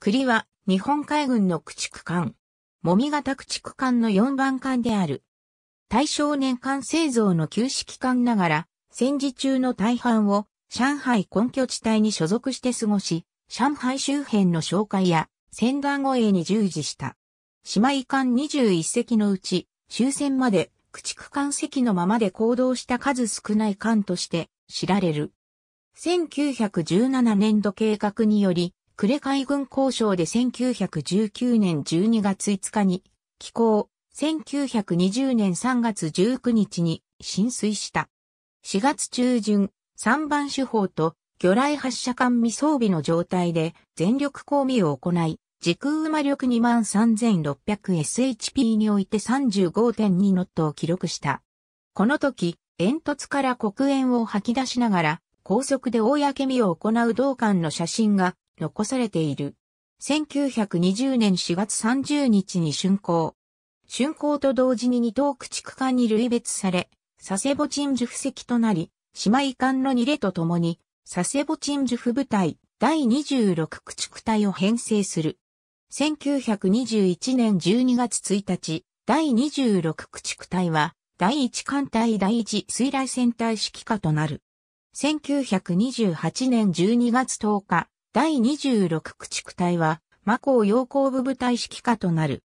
栗は日本海軍の駆逐艦、もみ型駆逐艦の4番艦である。大正年間製造の旧式艦ながら、戦時中の大半を上海根拠地帯に所属して過ごし、上海周辺の紹介や戦団護衛に従事した。姉妹艦21隻のうち終戦まで駆逐艦席のままで行動した数少ない艦として知られる。1917年度計画により、呉海軍交渉で1919年12月5日に寄港、1920年3月19日に浸水した。4月中旬、3番手法と魚雷発射艦未装備の状態で全力抗議を行い、時空馬力 23600SHP において35.2ノットを記録した。この時、煙突から黒煙を吐き出しながら、高速で公見を行う同艦の写真が残されている。1920年4月30日に竣工。竣工と同時に二等駆逐艦に類別され、佐世保鎮守布石となり、姉妹艦の二例とともに、佐世保鎮守布部隊第26駆逐隊を編成する。1921年12月1日、第26駆逐隊は、第1艦隊第1水雷戦隊指揮下となる。1928年12月10日、第26駆逐隊は、マコー陽光部部隊指揮下となる。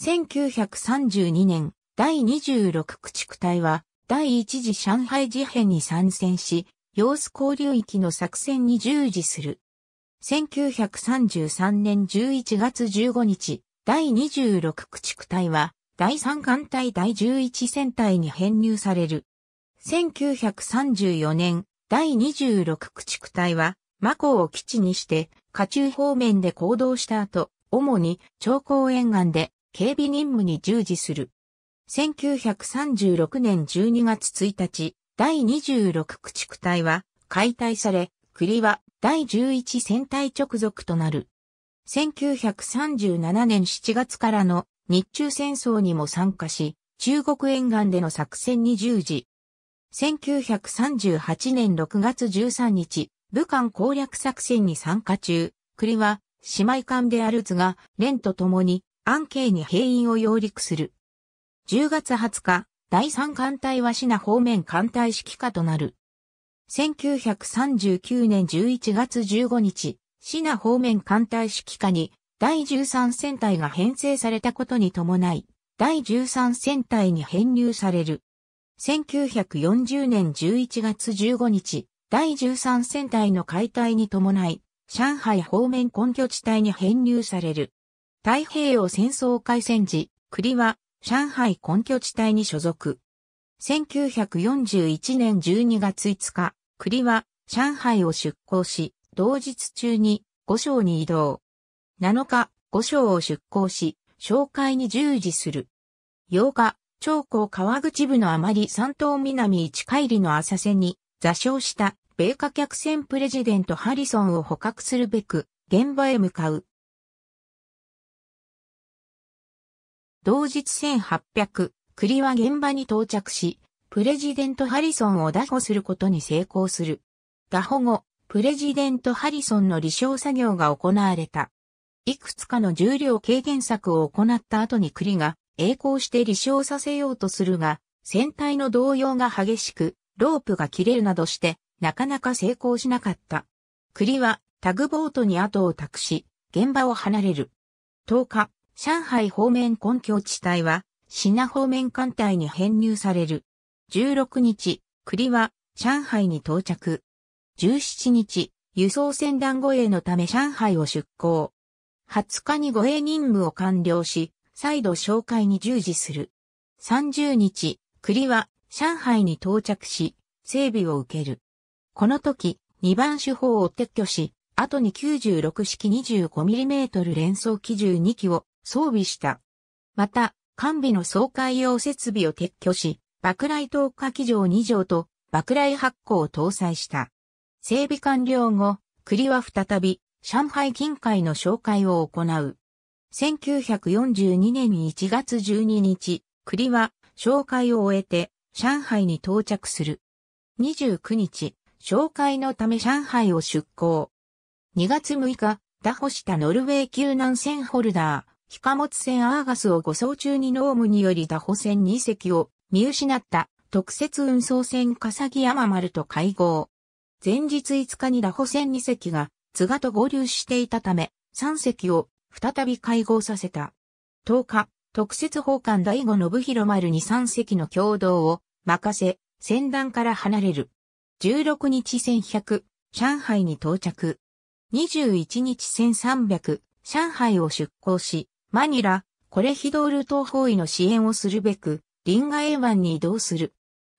1932年、第26駆逐隊は、第一次上海事変に参戦し、様子交流域の作戦に従事する。1933年11月15日、第26駆逐隊は、第3艦隊第11戦隊に編入される。1934年、第26駆逐隊は、マコを基地にして、下中方面で行動した後、主に長江沿岸で警備任務に従事する。1936年12月1日、第26駆逐隊は解体され、栗は第11戦隊直属となる。1937年7月からの日中戦争にも参加し、中国沿岸での作戦に従事。1938年6月13日、武漢攻略作戦に参加中、栗は姉妹艦である図が、蓮と共に安慶に兵員を揚陸する。10月20日、第3艦隊は品方面艦隊指揮下となる。1939年11月15日、品方面艦隊指揮下に第13戦隊が編成されたことに伴い、第13戦隊に編入される。1940年11月15日、第13戦隊の解体に伴い、上海方面根拠地帯に編入される。太平洋戦争開戦時、栗は上海根拠地帯に所属。1941年12月5日、栗は上海を出港し、同日中に五章に移動。7日、五章を出港し、紹介に従事する。8日、長江川口部のあまり三島南一海里の浅瀬に座礁した米貨客船プレジデントハリソンを捕獲するべく現場へ向かう。同日1800、栗は現場に到着し、プレジデントハリソンを脱捕することに成功する。脱捕後、プレジデントハリソンの離礁作業が行われた。いくつかの重量軽減策を行った後に栗が、栄光して離礁させようとするが、船体の動揺が激しく、ロープが切れるなどして、なかなか成功しなかった。栗はタグボートに後を託し、現場を離れる。10日、上海方面根拠地帯は、品方面艦隊に編入される。16日、栗は上海に到着。17日、輸送船団護衛のため上海を出港。20日に護衛任務を完了し、再度紹介に従事する。30日、栗は上海に到着し、整備を受ける。この時、2番手法を撤去し、後に96式 25mm 連装機銃2機を装備した。また、完備の総海用設備を撤去し、爆雷投下機場2条と爆雷発光を搭載した。整備完了後、栗は再び上海近海の紹介を行う。1942年1月12日、栗は紹介を終えて上海に到着する。29日、紹介のため上海を出港。2月6日、打歩したノルウェー救難船ホルダー、非貨物船アーガスを護送中にノームにより打歩船2隻を見失った特設運送船笠木山丸と会合。前日5日に打歩船2隻が津賀と合流していたため3隻を再び会合させた。10日、特設奉還第五信広丸に三隻の共同を任せ、船団から離れる。16日1100、上海に到着。21日1300、上海を出港し、マニラ、コレヒドール東方位の支援をするべく、リンガエ湾に移動する。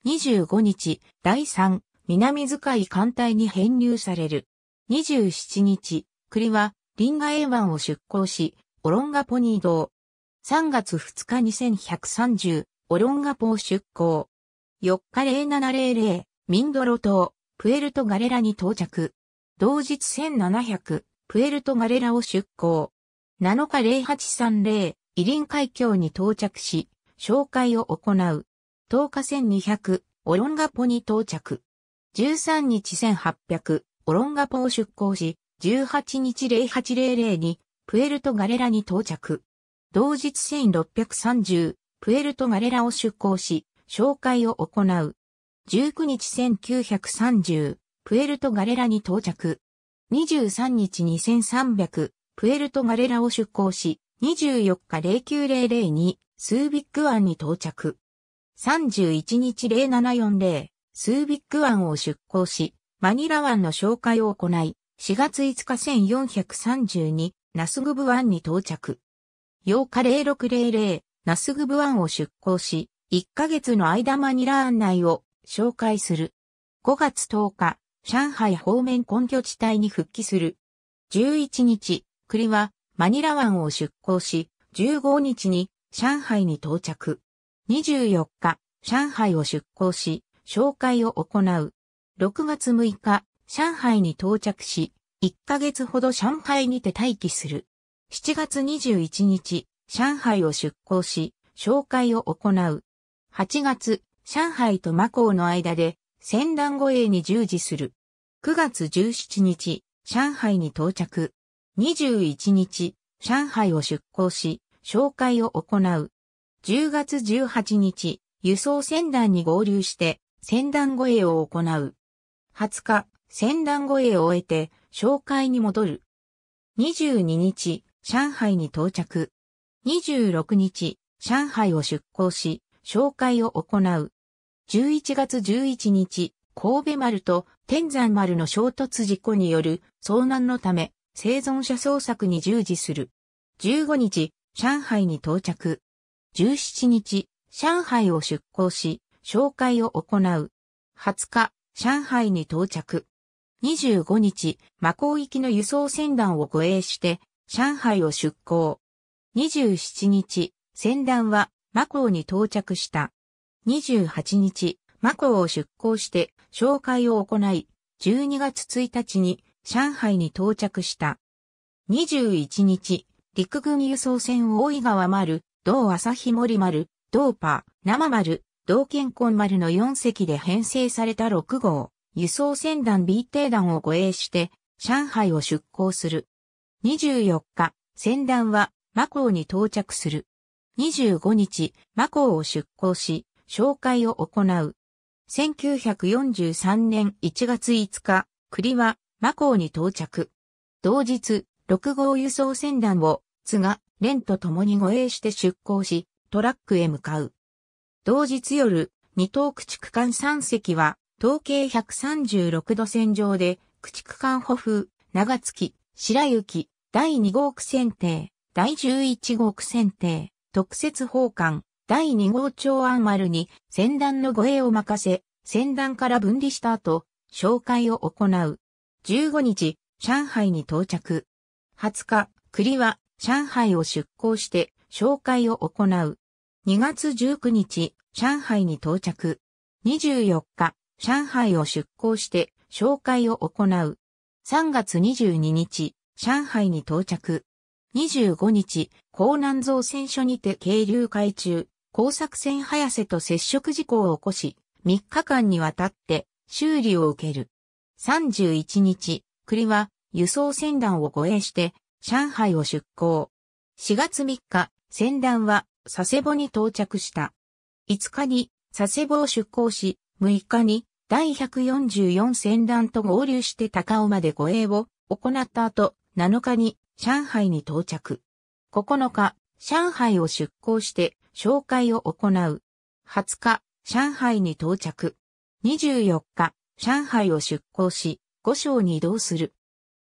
25日、第3、南遣い艦隊に編入される。27日、栗は、リンガエ湾を出港し、オロンガポニ移動。3月2日2130、オロンガポー出港。4日0700、ミンドロ島、プエルトガレラに到着。同日1700、プエルトガレラを出港。7日0830、イリン海峡に到着し、紹介を行う。10日1200、オロンガポに到着。13日1800、オロンガポを出港し、18日0800に、プエルトガレラに到着。同日1630、プエルトガレラを出港し、紹介を行う。19日1930、プエルトガレラに到着。23日2300、プエルトガレラを出港し、24日0900に、スービッグ湾に到着。31日0740、スービッグ湾を出港し、マニラ湾の紹介を行い、4月5日1432、ナスグブ湾に到着。8日0600、ナスグブアンを出港し、1ヶ月の間マニラ案内を紹介する。5月10日、上海方面根拠地帯に復帰する。11日、栗はマニラ湾を出港し、15日に上海に到着。24日、上海を出港し、紹介を行う。6月6日、上海に到着し、1ヶ月ほど上海にて待機する。7月21日、上海を出港し、紹介を行う。8月、上海とマコーの間で、船団護衛に従事する。9月17日、上海に到着。21日、上海を出港し、紹介を行う。10月18日、輸送船団に合流して、船団護衛を行う。20日、船団護衛を終えて、紹介に戻る。22日、上海に到着。26日、上海を出港し、紹介を行う。11月11日、神戸丸と天山丸の衝突事故による遭難のため、生存者捜索に従事する。15日、上海に到着。17日、上海を出港し、紹介を行う。20日、上海に到着。25日、魔港行きの輸送船団を護衛して、上海を出港。27日、船団はマコーに到着した。28日、マコーを出港して紹介を行い、12月1日に上海に到着した。21日、陸軍輸送船大井川丸、同朝日森丸、同パー、生丸、同健康丸の4隻で編成された6号、輸送船団 B 艇団を護衛して、上海を出港する。24日、船団はマコーに到着する。25日、マコーを出港し、紹介を行う。1943年1月5日、栗はマコーに到着。同日、6号輸送船団を、津が、連と共に護衛して出港し、トラックへ向かう。同日夜、二等駆逐艦三隻は、東経136度線上で、駆逐艦歩風、長月、白雪、第2号区選定、第11号区選定、特設奉還、第2号長安丸に船団の護衛を任せ、船団から分離した後、紹介を行う。15日、上海に到着。20日、栗は上海を出港して紹介を行う。2月19日、上海に到着。24日、上海を出港して紹介を行う。3月22日、上海に到着。25日、江南造船所にて渓流海中、工作船早瀬と接触事故を起こし、3日間にわたって修理を受ける。31日、栗は輸送船団を護衛して、上海を出港。4月3日、船団は佐世保に到着した。5日に佐世保を出港し、6日に第144戦団と合流して高尾まで護衛を行った後、7日に上海に到着。9日、上海を出港して紹介を行う。20日、上海に到着。24日、上海を出港し、五省に移動する。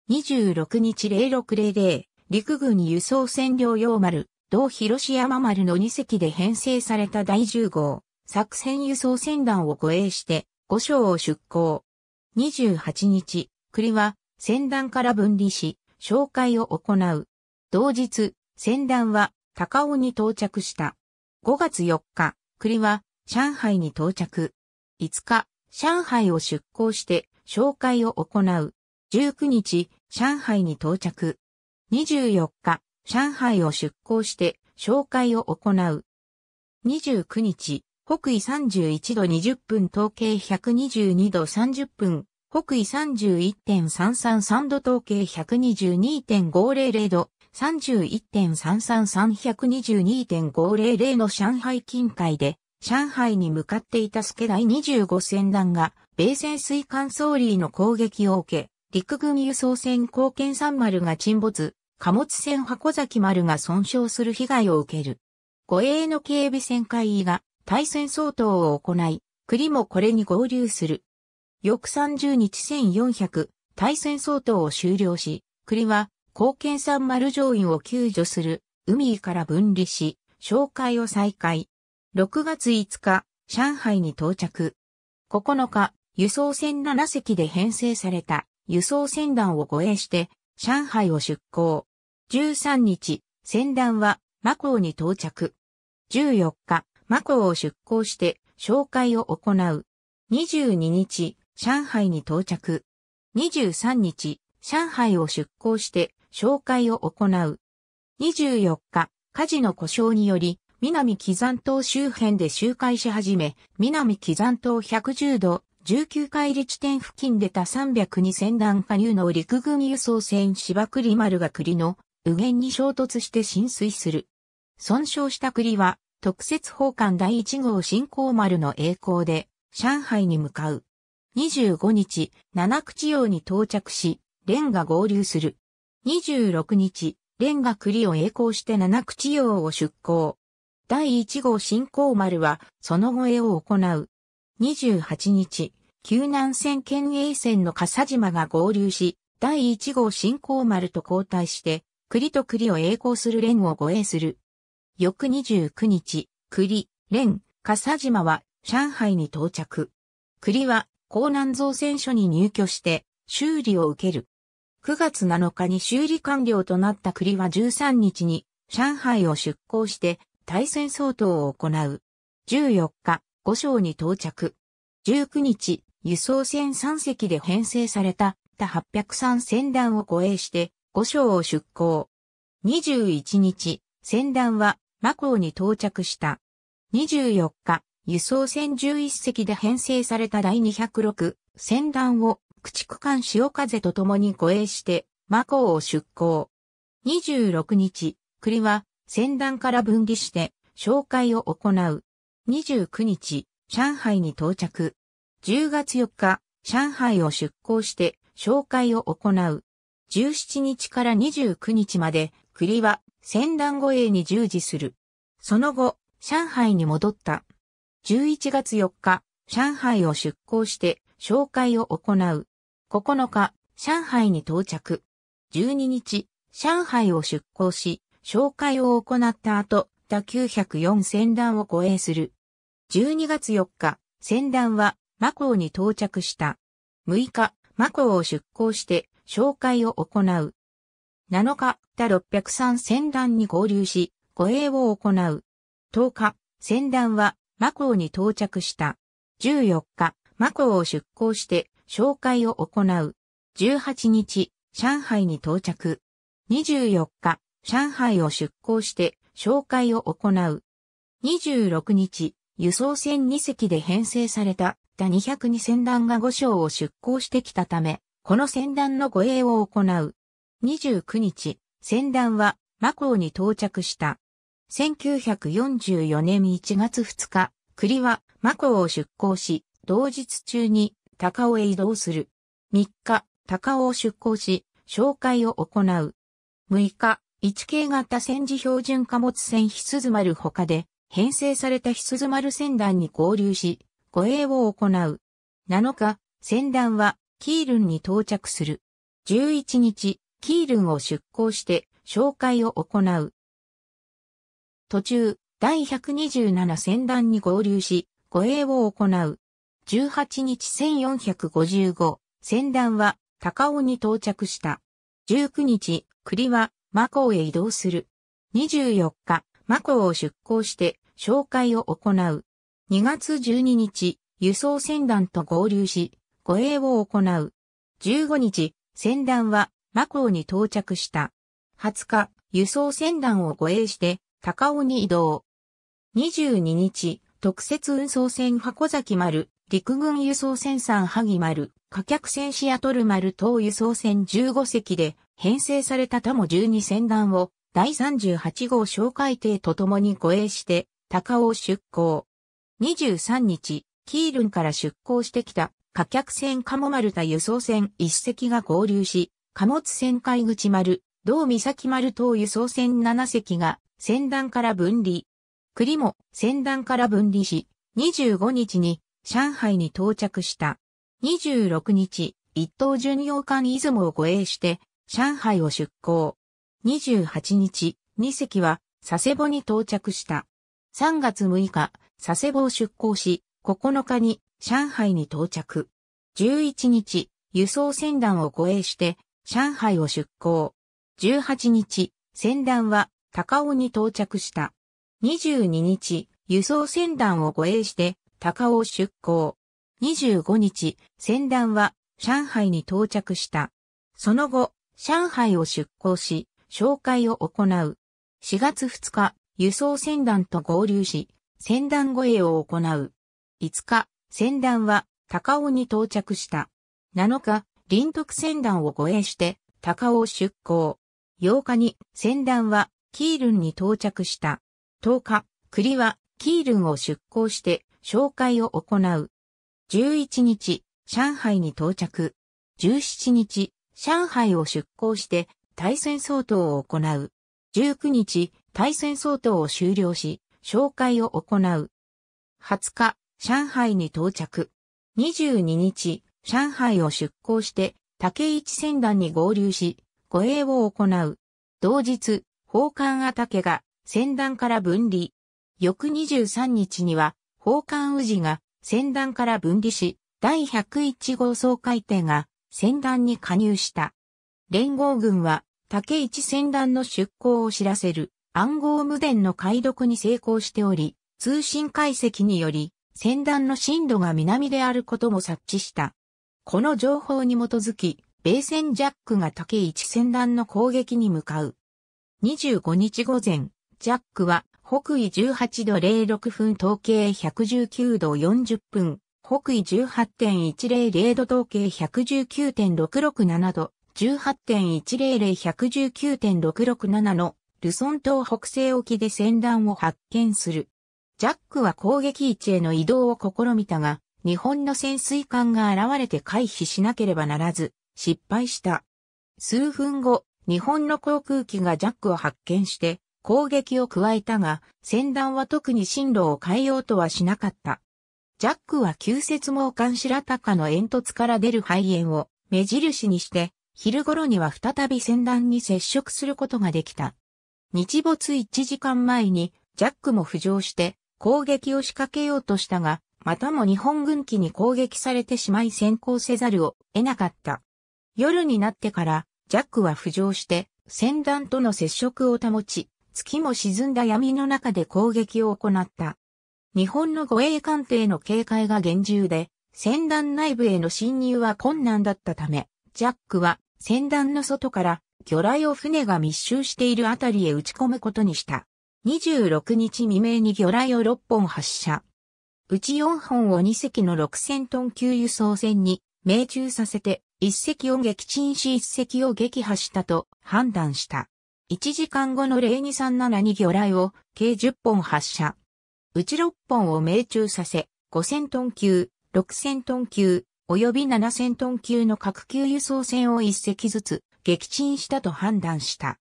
26日0600、陸軍輸送船両用丸、同広島丸の2隻で編成された第10号、作戦輸送船団を護衛して、五章を出港。28日、栗は船団から分離し、紹介を行う。同日、船団は高尾に到着した。5月4日、栗は上海に到着。5日、上海を出港して紹介を行う。19日、上海に到着。24日、上海を出港して紹介を行う。29日、北緯31度20分統計122度30分、北緯31.333度統計122.500度、31.333122.500の上海近海で、上海に向かっていた助ケ第25船団が、米潜水艦ソーリーの攻撃を受け、陸軍輸送船貢献3丸が沈没、貨物船箱崎丸が損傷する被害を受ける。護衛の警備船会議が対戦相当を行い、栗もこれに合流する。翌30日1400、対戦相当を終了し、栗は、高検。三丸上院を救助する、海から分離し、紹介を再開。6月5日、上海に到着。9日、輸送船7隻で編成された輸送船団を護衛して、上海を出港。13日、船団は、魔港に到着。14日、マコを出港して紹介を行う。22日、上海に到着。23日、上海を出港して紹介を行う。24日、火事の故障により、南木山島周辺で周回し始め、南木山島110度、19海里地点付近でた。302船団加入の陸軍輸送船芝栗丸が栗の右舷に衝突して浸水する。損傷した栗は特設奉艦第1号新港丸の栄光で、上海に向かう。25日、七口洋に到着し、レンが合流する。26日、レンが栗を栄光して七口洋を出港。第1号新港丸は、その後栄を行う。28日、救難船県営船の笠島が合流し、第1号新港丸と交代して、栗と栗を栄光する連を護衛する。翌29日、栗、蓮、笠島は上海に到着。栗は江南造船所に入居して修理を受ける。9月7日に修理完了となった栗は13日に上海を出港して対戦相当を行う。14日、五章に到着。19日、輸送船3隻で編成された他803船団を護衛して五章を出港。21日、船団はマコーに到着した。24日、輸送船11隻で編成された第206船団を駆逐艦潮風と共に護衛して、マコーを出港。26日、栗は船団から分離して紹介を行う。29日、上海に到着。10月4日、上海を出港して紹介を行う。17日から29日まで栗は戦乱護衛に従事する。その後、上海に戻った。11月4日、上海を出港して紹介を行う。9日、上海に到着。12日、上海を出港し、紹介を行った後、打904戦団を護衛する。12月4日、戦団は、マコウに到着した。6日、マコウを出港して、紹介を行う。7日、他603戦団に合流し、護衛を行う。10日、戦団は、マコウに到着した。14日、マコウを出港して、紹介を行う。18日、上海に到着。24日、上海を出港して、紹介を行う。26日、輸送船2隻で編成された、他202船団が5章を出港してきたため、この船団の護衛を行う。29日、船団はマコーに到着した。1944年1月2日、栗はマコーを出港し、同日中に高尾へ移動する。3日、高尾を出港し、紹介を行う。6日、1 k 型戦時標準貨物船ひすずル。他で、編成されたひすずル船団に合流し、護衛を行う。7日、船団はキールンに到着する。11日、キールンを出港して紹介を行う。途中、第127船団に合流し、護衛を行う。18日1455、船団は高尾に到着した。19日、栗はマコーへ移動する。24日、マコーを出港して紹介を行う。2月12日、輸送船団と合流し、護衛を行う。15日、船団はマコーに到着した。20日、輸送船団を護衛して、高尾に移動。22日、特設運送船箱崎丸、陸軍輸送船三萩丸、貨客船シアトル丸等輸送船15隻で編成されたタも12船団を第38号哨戒艇と共に護衛して高尾出港。23日、キールンから出港してきた貨客船カモ丸タ輸送船1隻が合流し、貨物船海口丸、同岬丸等輸送船7隻が、船団から分離。栗も船団から分離し、25日に上海に到着した。26日、一等巡洋艦出雲を護衛して、上海を出港。28日、2隻は佐世保に到着した。3月6日、佐世保を出港し、9日に上海に到着。11日、輸送船団を護衛して、上海を出港。18日、船団は高尾に到着した。22日、輸送船団を護衛して高尾を出港。25日、船団は上海に到着した。その後、上海を出港し、紹介を行う。4月2日、輸送船団と合流し、船団護衛を行う。5日、船団は高尾に到着した。7日、林徳船団を護衛して、高尾を出港。8日に船団はキールンに到着した。10日、栗はキールンを出港して紹介を行う。11日、上海に到着。17日、上海を出港して対戦相当を行う。19日、対戦相当を終了し、紹介を行う。20日、上海に到着。22日、上海を出港して、竹一船団に合流し、護衛を行う。同日、宝冠あたけが船団から分離。翌23日には、宝冠宇治が船団から分離し、第101号総会艇が船団に加入した。連合軍は、竹一船団の出港を知らせる暗号無電の解読に成功しており、通信解析により、船団の深度が南であることも察知した。この情報に基づき、米戦ジャックが竹一船団の攻撃に向かう。25日午前、ジャックは北緯18度06分統計119度40分、北緯18.100度統計119.667度、18.100119.667のルソン島北西沖で船団を発見する。ジャックは攻撃位置への移動を試みたが、日本の潜水艦が現れて回避しなければならず、失敗した。数分後、日本の航空機がジャックを発見して攻撃を加えたが、船団は特に進路を変えようとはしなかった。ジャックは旧接毛艦白鷹の煙突から出る肺炎を目印にして、昼頃には再び船団に接触することができた。日没1時間前にジャックも浮上して攻撃を仕掛けようとしたが、またも日本軍機に攻撃されてしまい先行せざるを得なかった。夜になってからジャックは浮上して船団との接触を保ち、月も沈んだ闇の中で攻撃を行った。日本の護衛艦艇の警戒が厳重で、船団内部への侵入は困難だったため、ジャックは船団の外から魚雷を船が密集しているあたりへ撃ち込むことにした。26日未明に魚雷を6本発射。うち4本を2隻の6000トン級輸送船に命中させて、1隻を撃沈し1隻を撃破したと判断した。1時間後の0237に魚雷を計10本発射。うち6本を命中させ、5000トン級、6000トン級、及び7000トン級の各級輸送船を1隻ずつ撃沈したと判断した。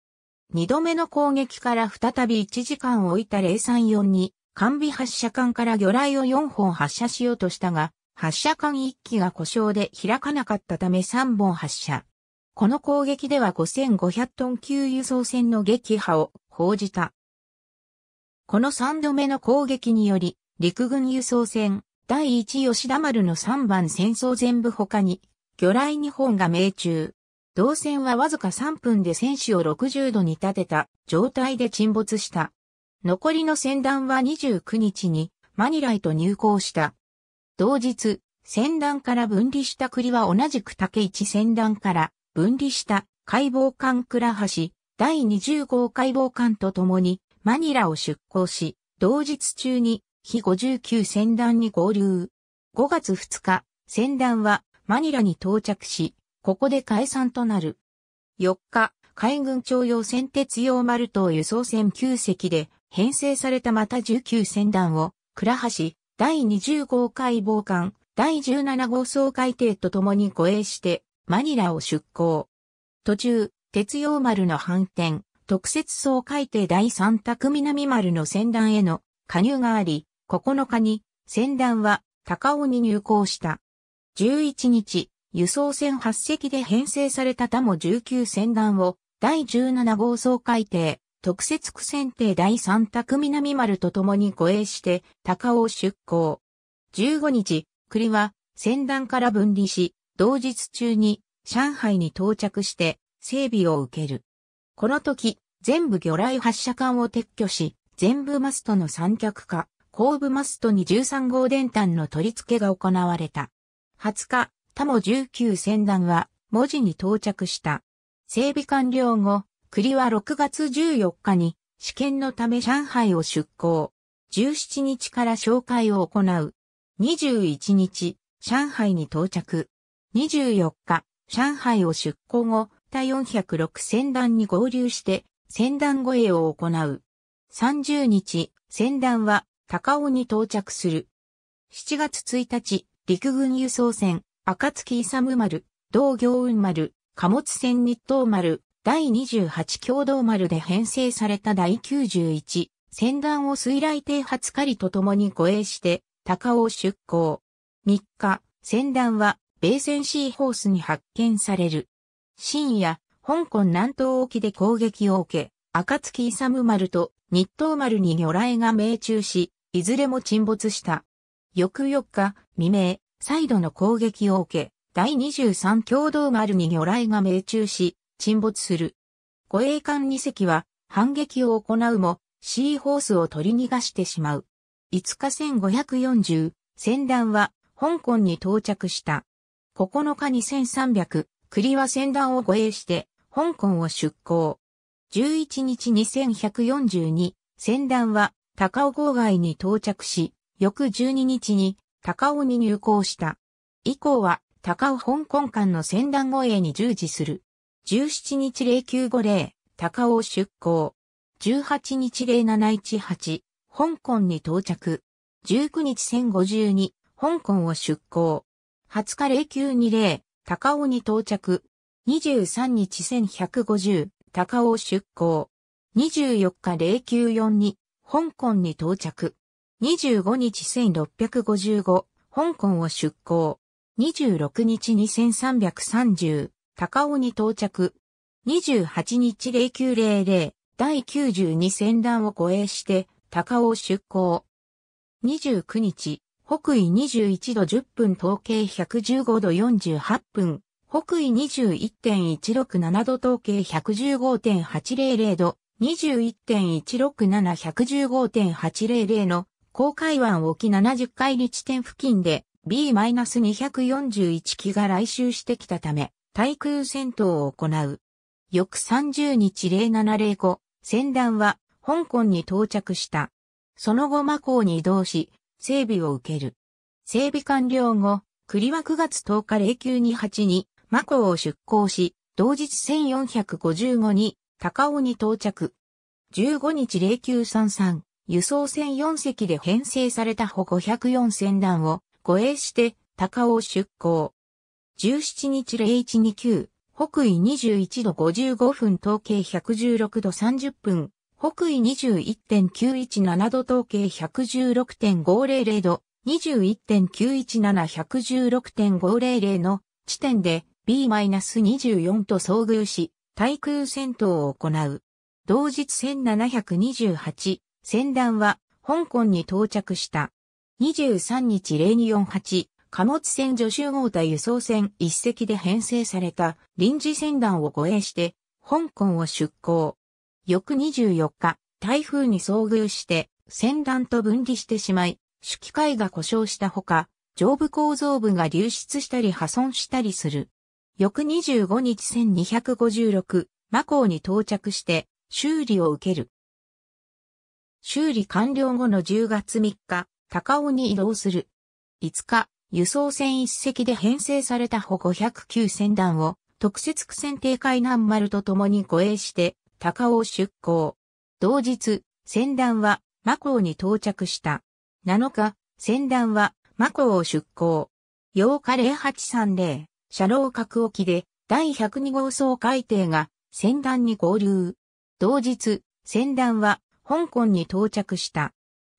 2度目の攻撃から再び1時間置いた034に完備発射艦から魚雷を4本発射しようとしたが、発射艦1機が故障で開かなかったため3本発射。この攻撃では5500トン級輸送船の撃破を報じた。この3度目の攻撃により、陸軍輸送船第1吉田丸の3番戦争全部他に、魚雷2本が命中。同船はわずか3分で船士を60度に立てた状態で沈没した。残りの船団は29日にマニラへと入港した。同日、船団から分離した栗は同じく竹市船団から分離した解剖艦倉橋第20号解剖艦と共にマニラを出港し、同日中に非59船団に合流。5月2日、船団はマニラに到着し、ここで解散となる。4日、海軍徴用船鉄用マルトを輸送船9隻で編成されたまた19船団を、倉橋、第20号海防艦、第17号総海艇と共に護衛して、マニラを出港。途中、鉄洋丸の反転、特設総海艇第3択南丸の船団への加入があり、9日に船団は高尾に入港した。11日、輸送船8隻で編成された他も19船団を第17号総海艇、特設区選定第3択南丸と共に護衛して高尾出港。15日、栗は船団から分離し、同日中に上海に到着して整備を受ける。この時、全部魚雷発射管を撤去し、全部マストの三脚化、後部マストに13号電端の取り付けが行われた。20日、タも19船団は文字に到着した。整備完了後、栗は6月14日に試験のため上海を出港。17日から紹介を行う。21日、上海に到着。24日、上海を出港後、他406船団に合流して、船団護衛を行う。30日、船団は高尾に到着する。7月1日、陸軍輸送船、暁勇丸、同行雲丸、貨物船日東丸、第28共同丸で編成された第91船団を水雷艇初狩りとともに護衛して、高尾を出港。3日、船団は、米船シーホースに発見される。深夜、香港南東沖で攻撃を受け、暁勇丸と日東丸に魚雷が命中し、いずれも沈没した。翌4日、未明、再度の攻撃を受け、第23共同丸に魚雷が命中し、沈没する。護衛艦2隻は反撃を行うも、シーホースを取り逃がしてしまう。5日1540、船団は香港に到着した。9日2300、栗は船団を護衛して、香港を出港。11日2142、船団は高尾郊外に到着し、翌12日に高尾に入港した。以降は高尾香港間の船団護衛に従事する。17日0950、高尾出港。18日0718、香港に到着。19日1052、香港を出港。20日0920、高尾に到着。23日1150、高尾出港。24日0942、香港に到着。25日1655、香港を出港。26日2330、高尾に到着。28日0900第92戦団を護衛して高尾出港。29日、北緯21度10分統計115度48分、北緯21.167度統計115.800度、21.167115.800の公海湾沖70海里地点付近で B-241 機が来襲してきたため、対空戦闘を行う。翌30日0705、戦団は香港に到着した。その後マコーに移動し、整備を受ける。整備完了後、栗は9月10日0928にマコーを出港し、同日1455に高尾に到着。15日0933、輸送船4隻で編成された保1 0 4船団を護衛して高尾出港。17日0129、北緯21度55分統計116度30分、北緯21.917度統計116.500度、21.917116.500の地点で B-24 と遭遇し、対空戦闘を行う。同日1728、戦団は香港に到着した。23日0248、貨物船助手号隊輸送船一隻で編成された臨時船団を護衛して、香港を出港。翌24日、台風に遭遇して、船団と分離してしまい、主機械が故障したほか、上部構造部が流出したり破損したりする。翌25日1256、マコーに到着して、修理を受ける。修理完了後の10月3日、高尾に移動する。5日、輸送船一隻で編成された保1 0 9船団を特設区船艇海南丸と共に護衛して高尾を出港。同日、船団はマコに到着した。7日、船団はマコを出港。8日0830、シャロー角沖で第102号総海艇が船団に合流。同日、船団は香港に到着した。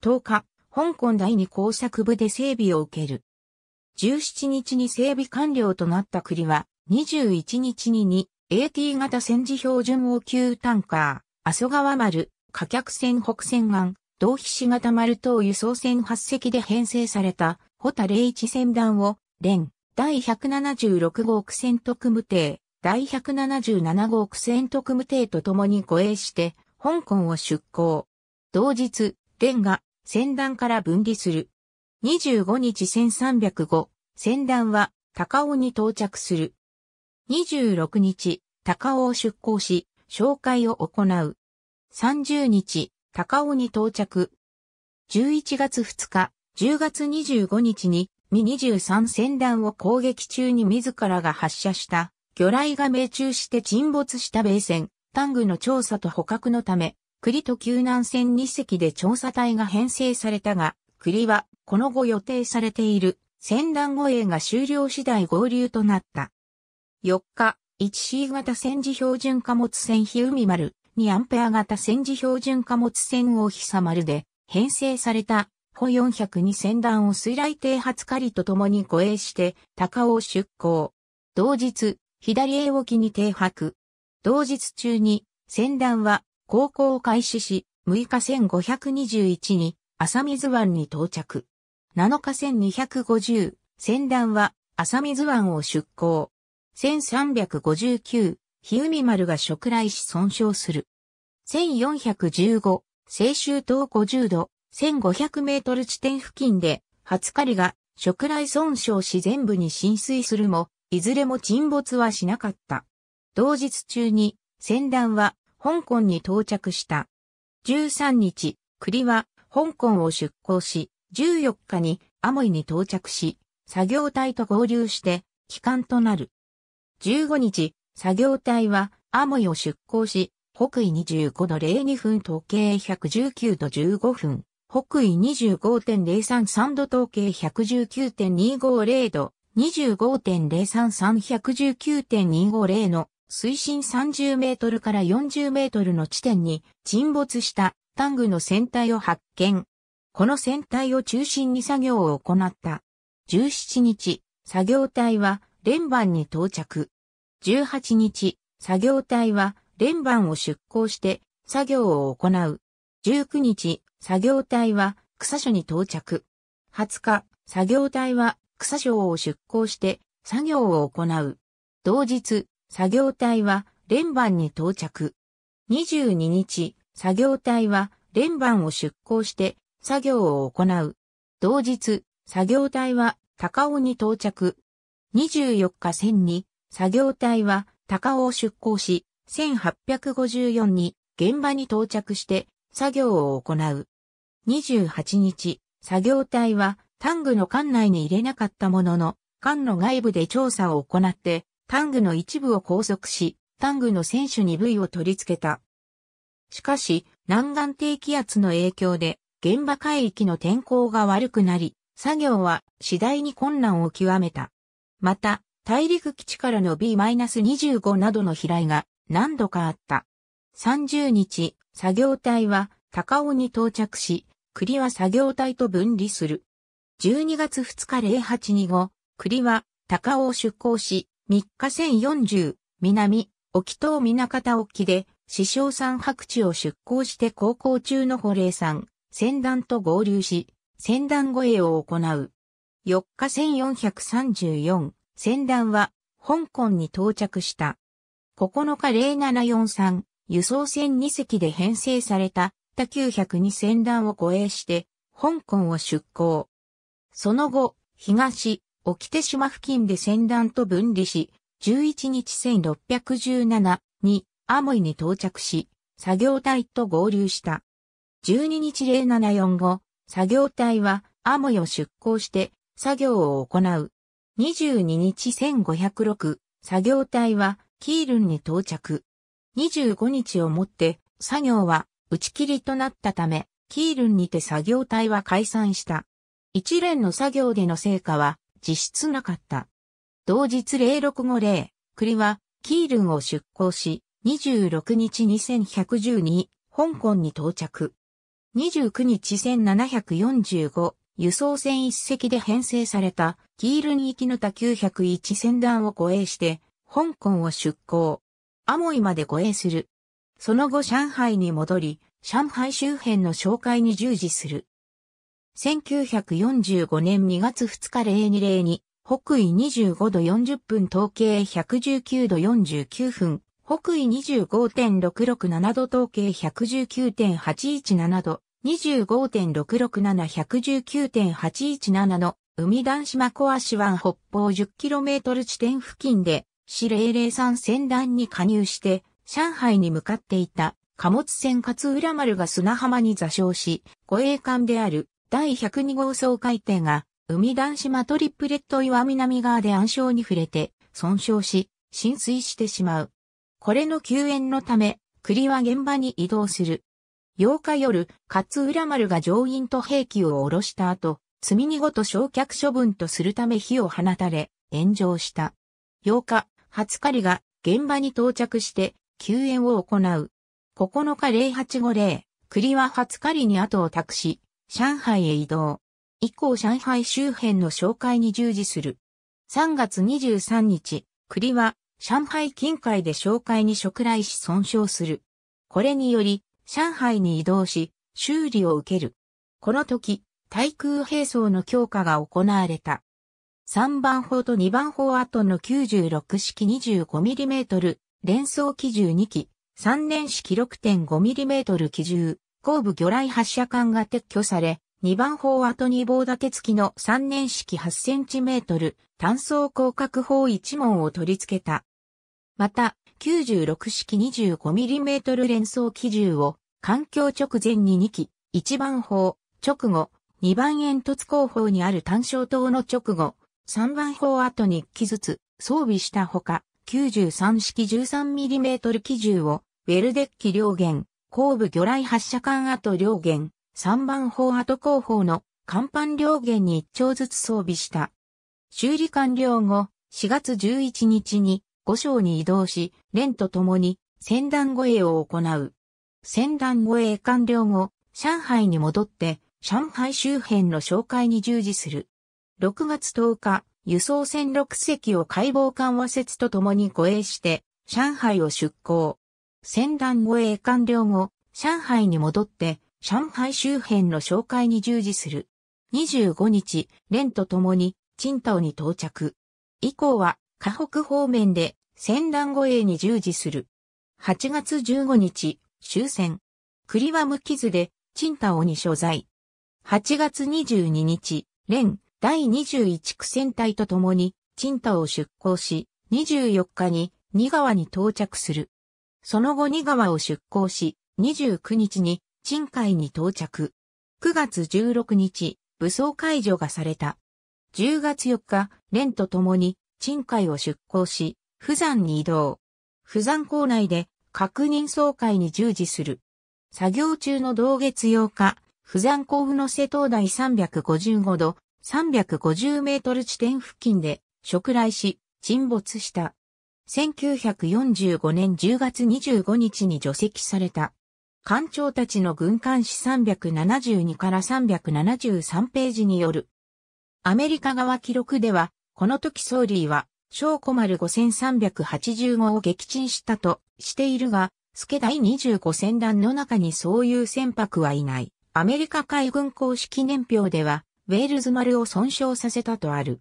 10日、香港第2工作部で整備を受ける。17日に整備完了となった国は、21日に 2AT 型戦時標準応急タンカー、阿蘇川丸、火客船北船岸、同飛士型丸等輸送船8隻で編成された、ホタイチ船団を、連、第176号区船特務艇、第177号区船特務艇と共に護衛して、香港を出港。同日、連が、船団から分離する。25日1305、船団は高尾に到着する。26日、高尾を出港し、紹介を行う。30日、高尾に到着。11月2日、10月25日に、ミ23船団を攻撃中に自らが発射した、魚雷が命中して沈没した米船、タングの調査と捕獲のため、栗と救難船2隻で調査隊が編成されたが、栗はこの後予定されている船団護衛が終了次第合流となった。4日、1C 型戦時標準貨物船日海丸、2アンペア型戦時標準貨物船をマ丸で編成された歩402船団を水雷艇初狩りと共に護衛して高尾を出港。同日、左江沖に停泊。同日中に船団は航行を開始し、6日1521に浅水湾に到着。7日線250、船団は浅水湾を出港。1359、日海丸が食来し損傷する。1415、青州島50度、1500メートル地点付近で、初狩りが食来損傷し全部に浸水するも、いずれも沈没はしなかった。同日中に、船団は香港に到着した。13日、栗は香港を出港し、14日にアモイに到着し、作業隊と合流して、帰還となる。15日、作業隊はアモイを出港し、北緯25度02分統計119度15分、北緯25.033度東計119.250度、25.033119.250の水深30メートルから40メートルの地点に沈没したタングの船体を発見。この船体を中心に作業を行った。17日、作業隊は連番に到着。18日、作業隊は連番を出港して作業を行う。19日、作業隊は草所に到着。20日、作業隊は草所を出港して作業を行う。同日、作業隊は連番に到着。22日、作業隊は連番を出港して作業を行う。同日、作業隊は高尾に到着。24日線に、作業隊は高尾を出港し、1854に現場に到着して作業を行う。28日、作業隊はタングの管内に入れなかったものの、管の外部で調査を行って、タングの一部を拘束し、タングの選手に部位を取り付けた。しかし、南岸低気圧の影響で、現場海域の天候が悪くなり、作業は次第に困難を極めた。また、大陸基地からの B-25 などの飛来が何度かあった。30日、作業隊は高尾に到着し、栗は作業隊と分離する。12月2日0825、後、栗は高尾を出港し、3日1040、南、沖東港沖で、匠さ山白地を出港して航行中の保冷山、船団と合流し、船団護衛を行う。4日1434、船団は香港に到着した。9日0743、輸送船2隻で編成された他902船団を護衛して、香港を出港。その後、東、沖手島付近で船団と分離し、11日1617に、アモイに到着し、作業隊と合流した。12日0745、作業隊は、アモヨ出港して、作業を行う。22日1506、作業隊は、キールンに到着。25日をもって、作業は、打ち切りとなったため、キールンにて作業隊は解散した。一連の作業での成果は、実質なかった。同日0650、栗は、キールンを出港し、26日2112、香港に到着。29日1745輸送船一隻で編成されたキールに行きの他901船団を護衛して香港を出港。アモイまで護衛する。その後上海に戻り、上海周辺の紹介に従事する。1945年2月2日0202に北緯25度40分統計119度49分、北緯25.667度統計119.817度、25.667-119.817の海段島小足湾北方 10km 地点付近で、市003船団に加入して、上海に向かっていた貨物船勝浦丸が砂浜に座礁し、護衛艦である第102号総海艇が、海段島トリプレット岩南側で暗礁に触れて、損傷し、浸水してしまう。これの救援のため、栗は現場に移動する。8日夜、勝浦丸が乗員と兵器を下ろした後、積荷ごと焼却処分とするため火を放たれ、炎上した。8日、初狩りが現場に到着して、救援を行う。9日0850、栗は初狩りに後を託し、上海へ移動。以降上海周辺の紹介に従事する。3月23日、栗は上海近海で紹介に触来し損傷する。これにより、上海に移動し、修理を受ける。この時、対空兵装の強化が行われた。3番砲と2番砲跡の96式 25mm、連装機銃2機、3連式 6.5mm 機銃、後部魚雷発射管が撤去され、2番砲跡に棒立て付きの3年式 8cm 単装広角砲1門を取り付けた。また、96式 25mm 連装機銃を、環境直前に2機、1番砲、直後、2番煙突後方にある単焦灯の直後、3番砲後に1機ずつ装備したほか、93式 13mm 機銃を、ウェルデッキ両元、後部魚雷発射管後両元、3番砲後後方の甲板両元に1丁ずつ装備した。修理完了後、4月11日に五章に移動し、連と共に、戦団護衛を行う。戦団護衛完了後、上海に戻って、上海周辺の紹介に従事する。6月10日、輸送船6隻を解剖緩和説と共に護衛して、上海を出港。戦団護衛完了後、上海に戻って、上海周辺の紹介に従事する。25日、連と共に、陳島に到着。以降は、河北方面で戦乱護衛に従事する。8月15日、終戦。栗は無傷で、陳太郎に所在。8月22日、連第21区戦隊と共に、陳太を出港し、24日に、新川に到着する。その後新川を出港し、29日に、陳海に到着。9月16日、武装解除がされた。10月4日、連と共に、鎮海を出港し、釜山に移動。釜山港内で確認総会に従事する。作業中の同月8日、釜山港府の瀬東台355度、350メートル地点付近で、触来し、沈没した。1945年10月25日に除籍された。艦長たちの軍艦史372から373ページによる。アメリカ側記録では、この時ソーリーは、小小丸5 3 8十号を撃沈したとしているが、助第25船団の中にそういう船舶はいない。アメリカ海軍公式年表では、ウェールズ丸を損傷させたとある。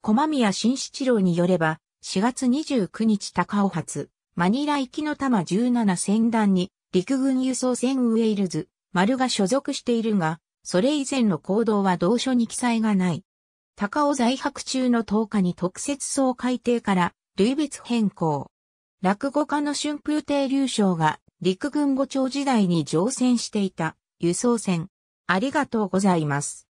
駒宮新七郎によれば、4月29日高尾発、マニラ行きの玉17船団に、陸軍輸送船ウェールズ、丸が所属しているが、それ以前の行動は同書に記載がない。高尾在泊中の10日に特設総改定から類別変更。落語家の春風亭流将が陸軍五長時代に乗船していた輸送船。ありがとうございます。